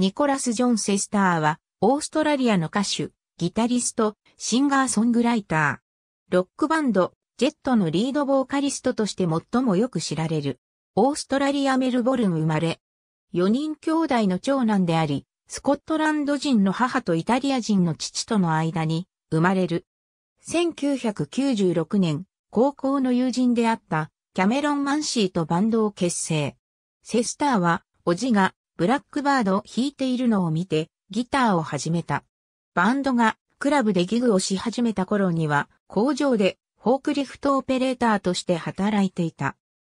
ニコラス・ジョン・セスターは、オーストラリアの歌手、ギタリスト、シンガーソングライター。ロックバンド、ジェットのリードボーカリストとして最もよく知られる。オーストラリア・メルボルン生まれ。4人兄弟の長男であり、スコットランド人の母とイタリア人の父との間に生まれる。1996年、高校の友人であったキャメロン・マンシーとバンドを結成。セスターは、おじがブラックバードを弾いているのを見て、ギターを始めた。バンドがクラブでギグをし始めた頃には、工場でフォークリフトオペレーターとして働いていた。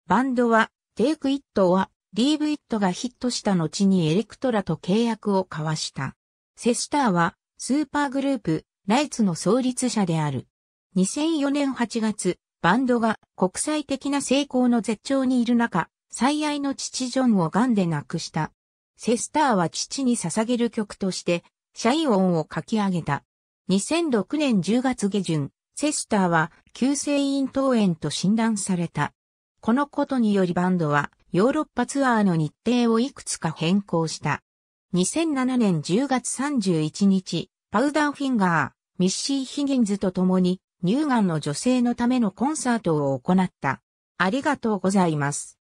バンドは、テイクイットは、リーブイットがヒットした後にエレクトラと契約を交わした。セスターは、スーパーグループ、ライツの創立者である。2004年8月、バンドが国際的な成功の絶頂にいる中、最愛の父ジョンをガンで亡くした。セスターは父に捧げる曲として、シャイオンを書き上げた。2006年10月下旬、セスターは急性咽頭炎と診断された。このことによりバンドはヨーロッパツアーの日程をいくつか変更した。2007年10月31日、パウダーフィンガー、ミッシー・ヒギンズと共に乳がんの女性のためのコンサートを行った。ありがとうございます。